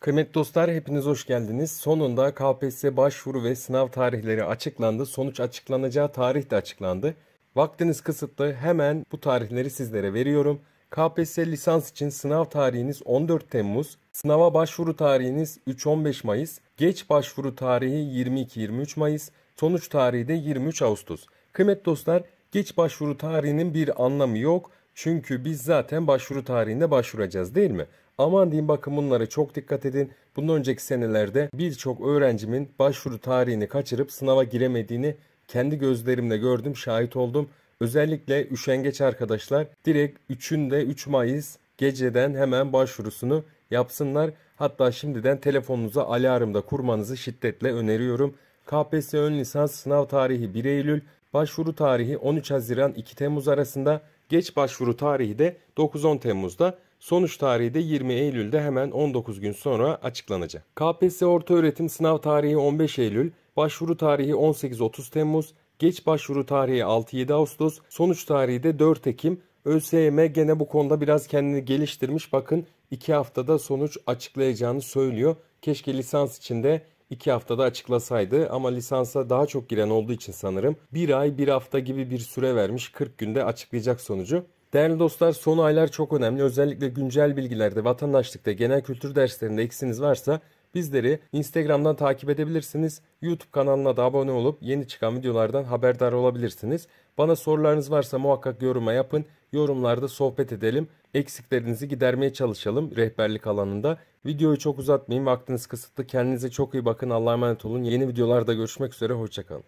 Kıymetli dostlar hepiniz hoş geldiniz. Sonunda KPSS başvuru ve sınav tarihleri açıklandı. Sonuç açıklanacağı tarih de açıklandı. Vaktiniz kısıtlı hemen bu tarihleri sizlere veriyorum. KPSS lisans için sınav tarihiniz 14 Temmuz, sınava başvuru tarihiniz 3-15 Mayıs, geç başvuru tarihi 22-23 Mayıs, sonuç tarihi de 23 Ağustos. Kıymetli dostlar geç başvuru tarihinin bir anlamı yok. Çünkü biz zaten başvuru tarihinde başvuracağız değil mi? Aman diyeyim bakın bunlara çok dikkat edin. Bundan önceki senelerde birçok öğrencimin başvuru tarihini kaçırıp sınava giremediğini kendi gözlerimle gördüm, şahit oldum. Özellikle üşengeç arkadaşlar direkt 3'ünde 3 Mayıs geceden hemen başvurusunu yapsınlar. Hatta şimdiden telefonunuza alarm da kurmanızı şiddetle öneriyorum. KPSS ön lisans sınav tarihi 1 Eylül Başvuru tarihi 13 Haziran 2 Temmuz arasında, geç başvuru tarihi de 9-10 Temmuz'da, sonuç tarihi de 20 Eylül'de hemen 19 gün sonra açıklanacak. KPSS Ortaöğretim sınav tarihi 15 Eylül, başvuru tarihi 18-30 Temmuz, geç başvuru tarihi 6-7 Ağustos, sonuç tarihi de 4 Ekim. ÖSYM gene bu konuda biraz kendini geliştirmiş. Bakın 2 haftada sonuç açıklayacağını söylüyor. Keşke lisans içinde 2 haftada açıklasaydı ama lisansa daha çok giren olduğu için sanırım bir ay bir hafta gibi bir süre vermiş 40 günde açıklayacak sonucu. Değerli dostlar son aylar çok önemli. Özellikle güncel bilgilerde, vatandaşlıkta, genel kültür derslerinde eksiniz varsa Bizleri Instagram'dan takip edebilirsiniz. YouTube kanalına da abone olup yeni çıkan videolardan haberdar olabilirsiniz. Bana sorularınız varsa muhakkak yoruma yapın. Yorumlarda sohbet edelim. Eksiklerinizi gidermeye çalışalım rehberlik alanında. Videoyu çok uzatmayayım, Vaktiniz kısıtlı. Kendinize çok iyi bakın. Allah'a emanet olun. Yeni videolarda görüşmek üzere. Hoşçakalın.